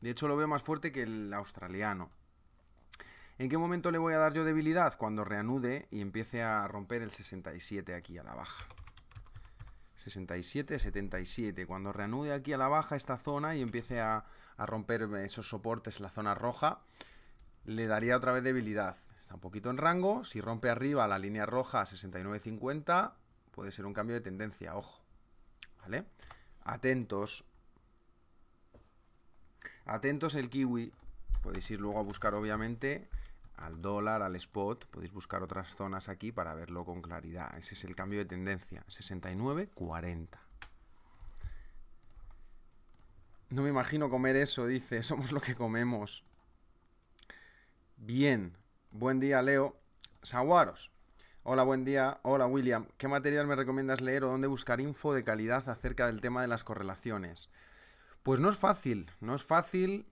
de hecho, lo veo más fuerte que el australiano. ¿En qué momento le voy a dar yo debilidad? Cuando reanude y empiece a romper el 67 aquí a la baja. 67, 77. Cuando reanude aquí a la baja esta zona y empiece a, romper esos soportes, la zona roja, le daría otra vez debilidad. Está un poquito en rango. Si rompe arriba la línea roja 69.50, puede ser un cambio de tendencia, ojo. ¿Vale? Atentos Atentos el kiwi, podéis ir luego a buscar obviamente al dólar, al spot, podéis buscar otras zonas aquí para verlo con claridad. Ese es el cambio de tendencia, 69 No me imagino comer eso, dice, somos lo que comemos. Bien, buen día Leo. Saguaros. Hola, buen día. Hola, William. ¿Qué material me recomiendas leer o dónde buscar info de calidad acerca del tema de las correlaciones? Pues no es fácil, no es fácil.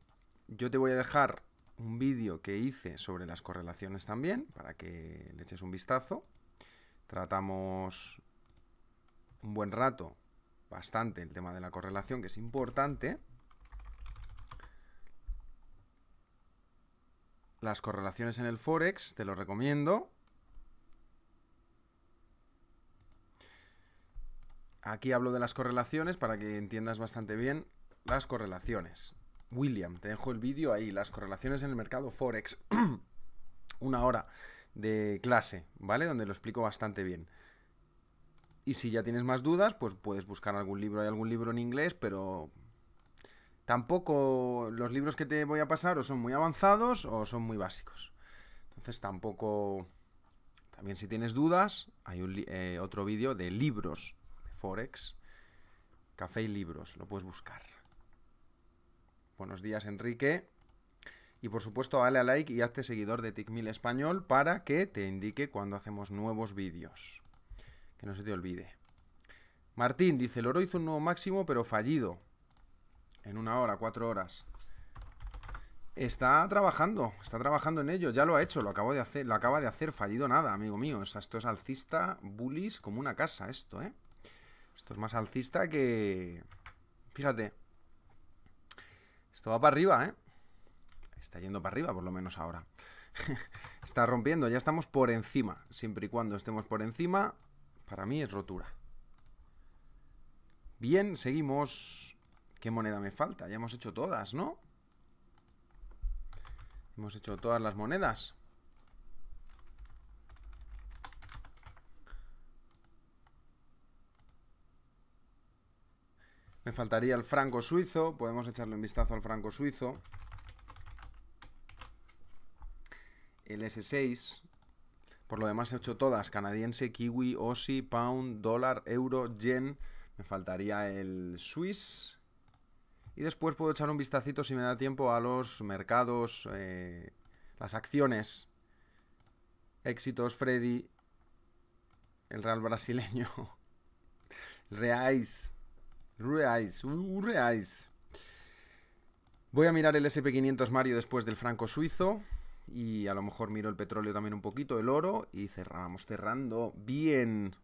Yo te voy a dejar un vídeo que hice sobre las correlaciones también, para que le eches un vistazo. Tratamos un buen rato, bastante, el tema de la correlación, que es importante. Las correlaciones en el Forex, te lo recomiendo. Aquí hablo de las correlaciones para que entiendas bastante bien las correlaciones. William, te dejo el vídeo ahí, las correlaciones en el mercado Forex. Una hora de clase, ¿vale? Donde lo explico bastante bien. Y si ya tienes más dudas, pues puedes buscar algún libro. Hay algún libro en inglés, pero tampoco los libros que te voy a pasar o son muy avanzados o son muy básicos. Entonces tampoco... También si tienes dudas, hay un eh, otro vídeo de libros de Forex. Café y libros, lo puedes buscar. Buenos días, Enrique. Y por supuesto, dale a like y hazte seguidor de TICMIL Español para que te indique cuando hacemos nuevos vídeos. Que no se te olvide. Martín dice, el oro hizo un nuevo máximo, pero fallido. En una hora, cuatro horas. Está trabajando, está trabajando en ello, ya lo ha hecho, lo acabo de hacer, lo acaba de hacer, fallido nada, amigo mío. esto es alcista, bullies, como una casa, esto, ¿eh? Esto es más alcista que. Fíjate, esto va para arriba, ¿eh? Está yendo para arriba, por lo menos ahora. Está rompiendo, ya estamos por encima. Siempre y cuando estemos por encima, para mí es rotura. Bien, seguimos. ¿Qué moneda me falta? Ya hemos hecho todas, ¿no? Hemos hecho todas las monedas. Me faltaría el franco suizo. Podemos echarle un vistazo al franco suizo. El S6. Por lo demás he hecho todas. Canadiense, kiwi, osi, pound, dólar, euro, yen. Me faltaría el Swiss. Y después puedo echar un vistacito, si me da tiempo, a los mercados, eh, las acciones. Éxitos, Freddy. El Real brasileño. Reais. Reais, un Voy a mirar el SP500 Mario después del franco suizo. Y a lo mejor miro el petróleo también un poquito, el oro. Y cerramos, cerrando. Bien.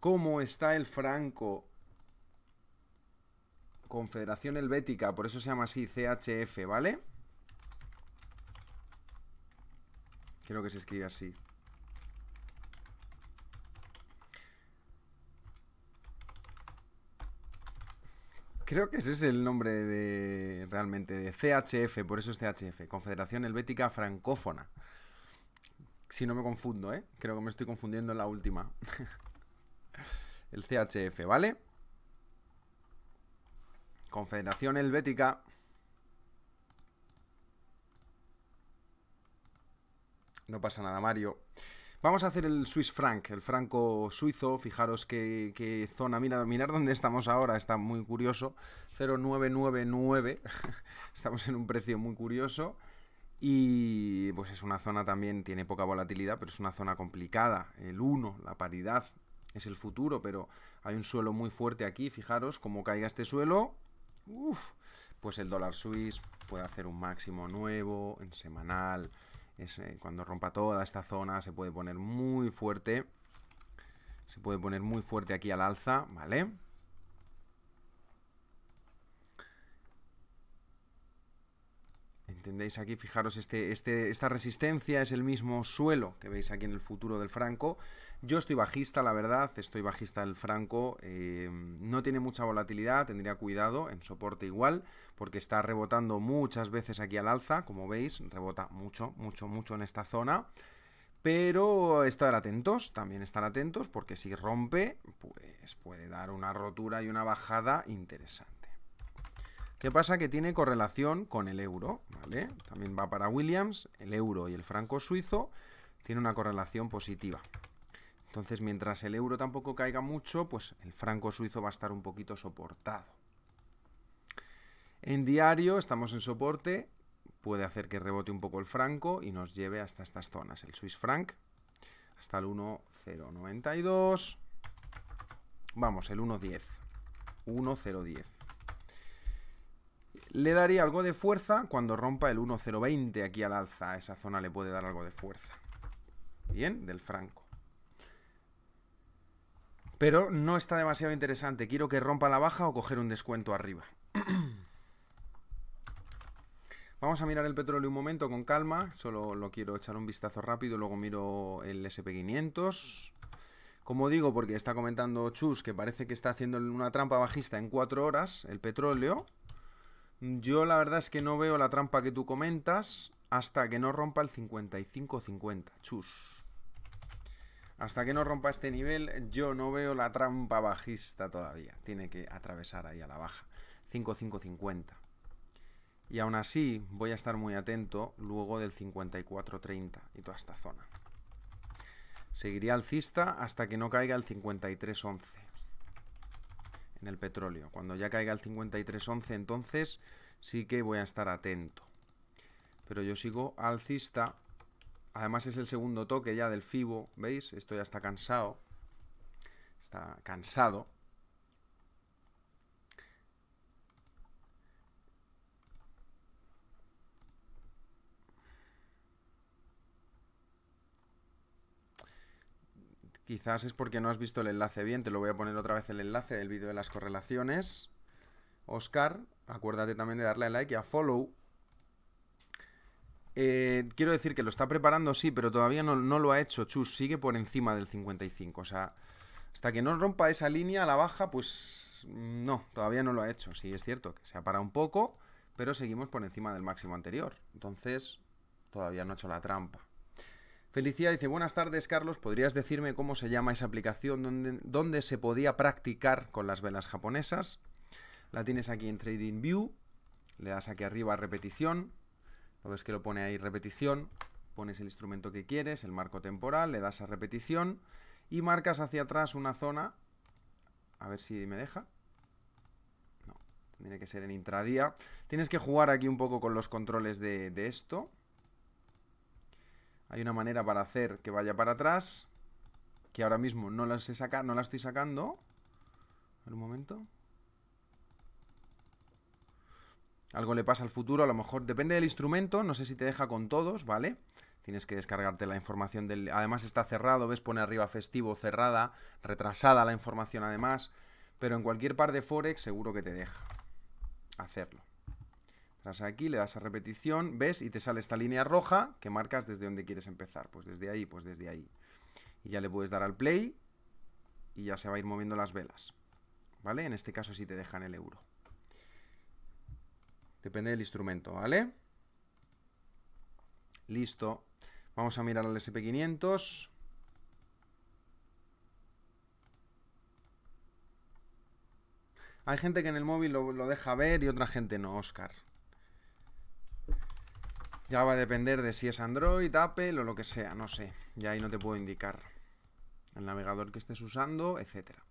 ¿Cómo está el franco? Confederación Helvética, por eso se llama así CHF, ¿vale? Creo que se escribe así. Creo que ese es el nombre de realmente de CHF, por eso es CHF, Confederación Helvética Francófona. Si no me confundo, ¿eh? Creo que me estoy confundiendo en la última. el CHF, ¿vale? Confederación Helvética. No pasa nada, Mario. Vamos a hacer el Swiss franc, el franco suizo. Fijaros qué, zona. Mira, mirar dónde estamos ahora, está muy curioso. 0999. estamos en un precio muy curioso. Y pues es una zona también, tiene poca volatilidad, pero es una zona complicada. El 1, la paridad, es el futuro, pero hay un suelo muy fuerte aquí. Fijaros, cómo caiga este suelo, uf, pues el dólar suiz puede hacer un máximo nuevo en semanal. Es, eh, cuando rompa toda esta zona se puede poner muy fuerte. Se puede poner muy fuerte aquí al alza, ¿vale? ¿Entendéis aquí? Fijaros, este, este, esta resistencia es el mismo suelo que veis aquí en el futuro del franco. Yo estoy bajista, la verdad, estoy bajista del franco, eh, no tiene mucha volatilidad, tendría cuidado, en soporte igual, porque está rebotando muchas veces aquí al alza, como veis, rebota mucho, mucho, mucho en esta zona. Pero estar atentos, también estar atentos, porque si rompe, pues puede dar una rotura y una bajada interesante. ¿Qué pasa? Que tiene correlación con el euro, ¿vale? También va para Williams, el euro y el franco suizo tiene una correlación positiva. Entonces, mientras el euro tampoco caiga mucho, pues el franco suizo va a estar un poquito soportado. En diario estamos en soporte, puede hacer que rebote un poco el franco y nos lleve hasta estas zonas. El Swiss franc hasta el 1.092. Vamos, el 1.10. 1.010. Le daría algo de fuerza cuando rompa el 1.020 aquí al alza. A esa zona le puede dar algo de fuerza. Bien, del franco. Pero no está demasiado interesante. Quiero que rompa la baja o coger un descuento arriba. Vamos a mirar el petróleo un momento con calma. Solo lo quiero echar un vistazo rápido. Luego miro el SP500. Como digo, porque está comentando Chus que parece que está haciendo una trampa bajista en cuatro horas el petróleo. Yo la verdad es que no veo la trampa que tú comentas hasta que no rompa el 55.50. Chus. Hasta que no rompa este nivel, yo no veo la trampa bajista todavía. Tiene que atravesar ahí a la baja. 5.550. Y aún así, voy a estar muy atento luego del 54.30 y toda esta zona. Seguiría alcista hasta que no caiga el 53.11 en el petróleo. Cuando ya caiga el 53.11, entonces sí que voy a estar atento. Pero yo sigo alcista Además es el segundo toque ya del Fibo, ¿veis? Esto ya está cansado. Está cansado. Quizás es porque no has visto el enlace bien, te lo voy a poner otra vez el enlace del vídeo de las correlaciones. Oscar, acuérdate también de darle a like y a follow eh, quiero decir que lo está preparando, sí, pero todavía no, lo ha hecho. Chus sigue por encima del 55. O sea, hasta que no rompa esa línea a la baja, pues no, todavía no lo ha hecho. Sí, es cierto que se ha parado un poco, pero seguimos por encima del máximo anterior. Entonces, todavía no ha hecho la trampa. Felicidad dice, buenas tardes Carlos, ¿podrías decirme cómo se llama esa aplicación donde, se podía practicar con las velas japonesas? La tienes aquí en TradingView, le das aquí arriba a repetición, lo ves que lo pone ahí repetición, pones el instrumento que quieres, el marco temporal, le das a repetición y marcas hacia atrás una zona. A ver si me deja. No, tiene que ser en intradía. Tienes que jugar aquí un poco con los controles de, esto. Hay una manera para hacer que vaya para atrás, que ahora mismo no la, no la estoy sacando. un momento. algo le pasa al futuro, a lo mejor depende del instrumento, no sé si te deja con todos, ¿vale? Tienes que descargarte la información del... Además está cerrado, ves, pone arriba festivo, cerrada, retrasada la información además, pero en cualquier par de Forex seguro que te deja hacerlo. Tras aquí, le das a repetición, ves y te sale esta línea roja que marcas desde donde quieres empezar. Pues desde ahí, pues desde ahí. Y ya le puedes dar al play y ya se va a ir moviendo las velas. ¿Vale? En este caso sí te dejan el euro. Depende del instrumento, ¿vale? Listo. Vamos a mirar al SP500. Hay gente que en el móvil lo, deja ver y otra gente no, Oscar. Ya va a depender de si es Android, Apple o lo que sea, no sé. Ya ahí no te puedo indicar el navegador que estés usando, etcétera.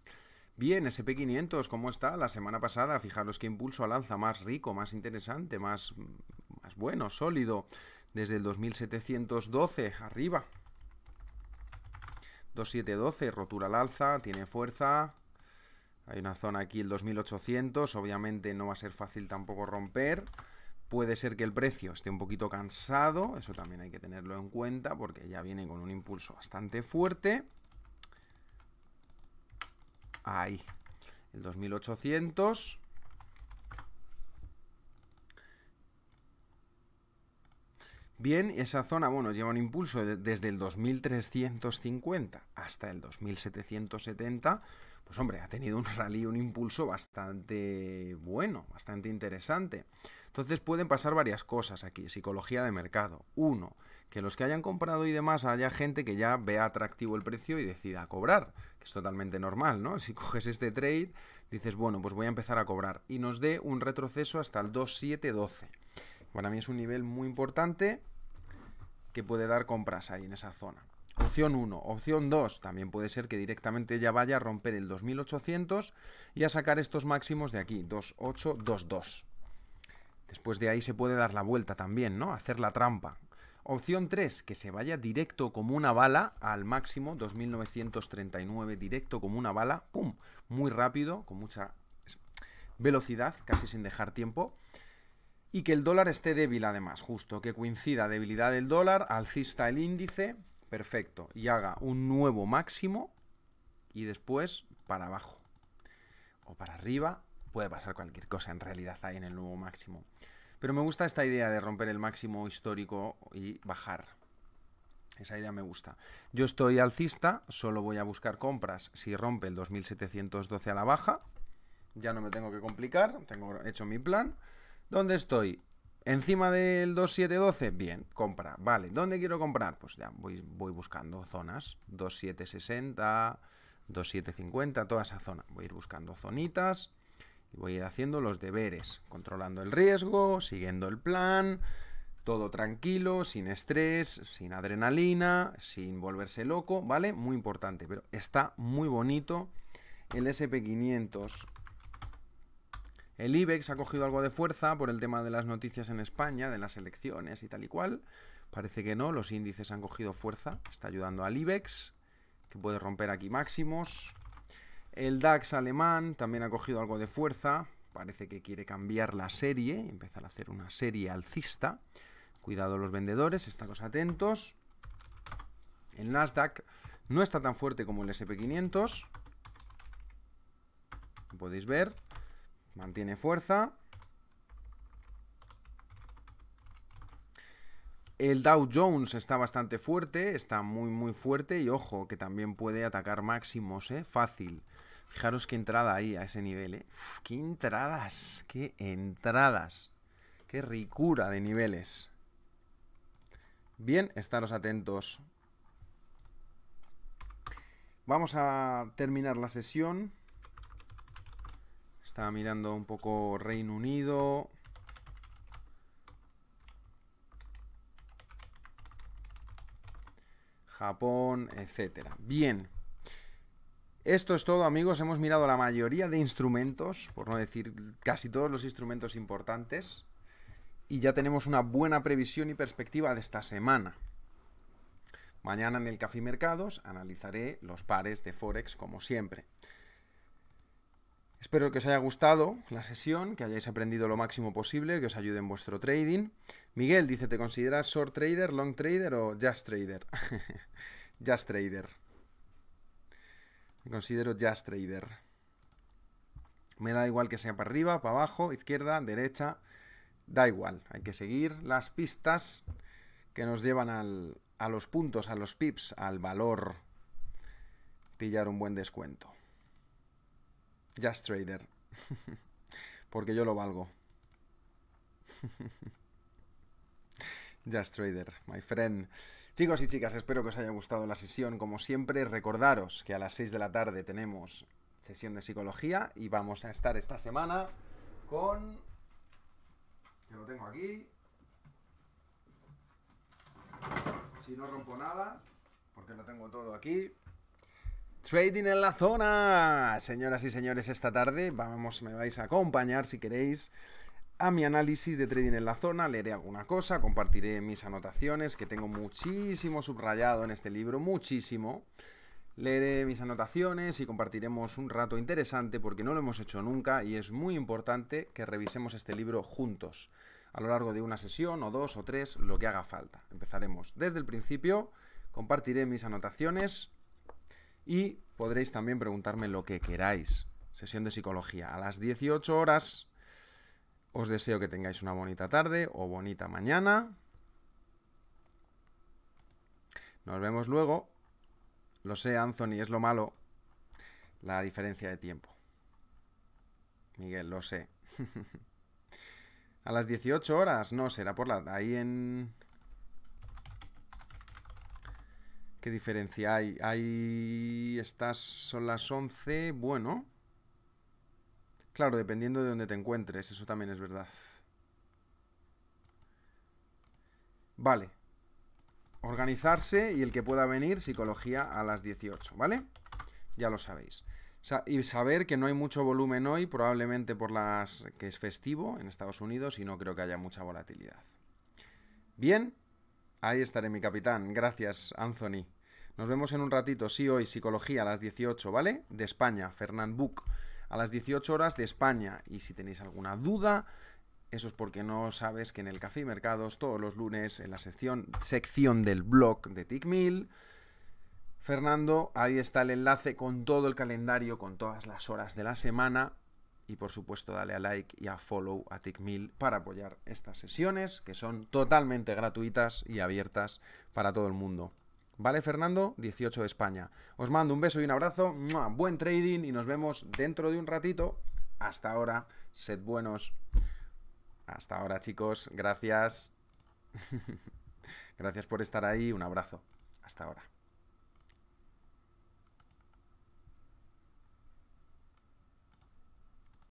Bien, SP500, ¿cómo está? La semana pasada, fijaros qué impulso al alza más rico, más interesante, más, más bueno, sólido, desde el 2712 arriba. 2712, rotura al alza, tiene fuerza. Hay una zona aquí, el 2800, obviamente no va a ser fácil tampoco romper. Puede ser que el precio esté un poquito cansado, eso también hay que tenerlo en cuenta porque ya viene con un impulso bastante fuerte. Ahí. El 2800. Bien, esa zona, bueno, lleva un impulso desde el 2350 hasta el 2770. Pues hombre, ha tenido un rally, un impulso bastante bueno, bastante interesante. Entonces pueden pasar varias cosas aquí. Psicología de mercado. Uno, que los que hayan comprado y demás haya gente que ya vea atractivo el precio y decida cobrar, que es totalmente normal, ¿no? Si coges este trade, dices, bueno, pues voy a empezar a cobrar y nos dé un retroceso hasta el 2712. Para mí es un nivel muy importante que puede dar compras ahí en esa zona. Opción 1. Opción 2. También puede ser que directamente ya vaya a romper el 2800 y a sacar estos máximos de aquí, 2822. Después de ahí se puede dar la vuelta también, ¿no? Hacer la trampa. Opción 3, que se vaya directo como una bala al máximo, 2939 directo como una bala, ¡pum! Muy rápido, con mucha velocidad, casi sin dejar tiempo. Y que el dólar esté débil además, justo, que coincida debilidad del dólar, alcista el índice, perfecto, y haga un nuevo máximo y después para abajo o para arriba, puede pasar cualquier cosa en realidad ahí en el nuevo máximo. Pero me gusta esta idea de romper el máximo histórico y bajar. Esa idea me gusta. Yo estoy alcista, solo voy a buscar compras si rompe el 2712 a la baja. Ya no me tengo que complicar, tengo hecho mi plan. ¿Dónde estoy? Encima del 2712, bien, compra. Vale, ¿dónde quiero comprar? Pues ya voy, voy buscando zonas. 2760, 2750, toda esa zona. Voy a ir buscando zonitas voy a ir haciendo los deberes, controlando el riesgo, siguiendo el plan, todo tranquilo, sin estrés, sin adrenalina, sin volverse loco, ¿vale? Muy importante, pero está muy bonito el SP500. El IBEX ha cogido algo de fuerza por el tema de las noticias en España, de las elecciones y tal y cual. Parece que no, los índices han cogido fuerza, está ayudando al IBEX, que puede romper aquí máximos. El DAX alemán también ha cogido algo de fuerza, parece que quiere cambiar la serie, empezar a hacer una serie alcista. Cuidado los vendedores, estamos atentos. El Nasdaq no está tan fuerte como el SP500. podéis ver, mantiene fuerza. El Dow Jones está bastante fuerte, está muy muy fuerte y ojo que también puede atacar máximos, ¿eh? fácil. Fijaros qué entrada ahí a ese nivel, ¿eh? ¡Qué entradas! ¡Qué entradas! ¡Qué ricura de niveles! Bien, estaros atentos. Vamos a terminar la sesión. Estaba mirando un poco Reino Unido. Japón, etcétera. Bien, esto es todo amigos, hemos mirado la mayoría de instrumentos, por no decir casi todos los instrumentos importantes, y ya tenemos una buena previsión y perspectiva de esta semana. Mañana en el Café Mercados analizaré los pares de Forex como siempre. Espero que os haya gustado la sesión, que hayáis aprendido lo máximo posible, que os ayude en vuestro trading. Miguel dice, ¿te consideras short trader, long trader o just trader? just trader considero Just trader. Me da igual que sea para arriba, para abajo, izquierda, derecha. Da igual. Hay que seguir las pistas que nos llevan a los puntos, a los pips, al valor. Pillar un buen descuento. Just trader. Porque yo lo valgo. Just trader, my friend. Chicos y chicas, espero que os haya gustado la sesión. Como siempre, recordaros que a las 6 de la tarde tenemos sesión de psicología y vamos a estar esta semana con... que lo tengo aquí. Si no rompo nada, porque lo tengo todo aquí. Trading en la zona. Señoras y señores, esta tarde vamos, me vais a acompañar si queréis a mi análisis de trading en la zona, leeré alguna cosa, compartiré mis anotaciones, que tengo muchísimo subrayado en este libro, muchísimo. Leeré mis anotaciones y compartiremos un rato interesante porque no lo hemos hecho nunca y es muy importante que revisemos este libro juntos, a lo largo de una sesión o dos o tres, lo que haga falta. Empezaremos desde el principio, compartiré mis anotaciones y podréis también preguntarme lo que queráis. Sesión de psicología a las 18 horas. Os deseo que tengáis una bonita tarde o bonita mañana. Nos vemos luego. Lo sé, Anthony, es lo malo. La diferencia de tiempo. Miguel, lo sé. A las 18 horas, no, será por la... Ahí en... ¿Qué diferencia hay? Ahí estas son las 11. Bueno. Claro, dependiendo de dónde te encuentres, eso también es verdad. Vale. Organizarse y el que pueda venir, psicología a las 18, ¿vale? Ya lo sabéis. Y saber que no hay mucho volumen hoy, probablemente por las que es festivo en Estados Unidos y no creo que haya mucha volatilidad. Bien, ahí estaré mi capitán. Gracias, Anthony. Nos vemos en un ratito, sí, hoy, psicología a las 18, ¿vale? De España, Fernán Buc a las 18 horas de España. Y si tenéis alguna duda, eso es porque no sabes que en el Café y Mercados, todos los lunes, en la sección, sección del blog de TICMIL, Fernando, ahí está el enlace con todo el calendario, con todas las horas de la semana. Y por supuesto, dale a like y a follow a TICMIL para apoyar estas sesiones, que son totalmente gratuitas y abiertas para todo el mundo. ¿Vale, Fernando? 18 de España. Os mando un beso y un abrazo. Buen trading y nos vemos dentro de un ratito. Hasta ahora, sed buenos. Hasta ahora, chicos. Gracias. Gracias por estar ahí. Un abrazo. Hasta ahora.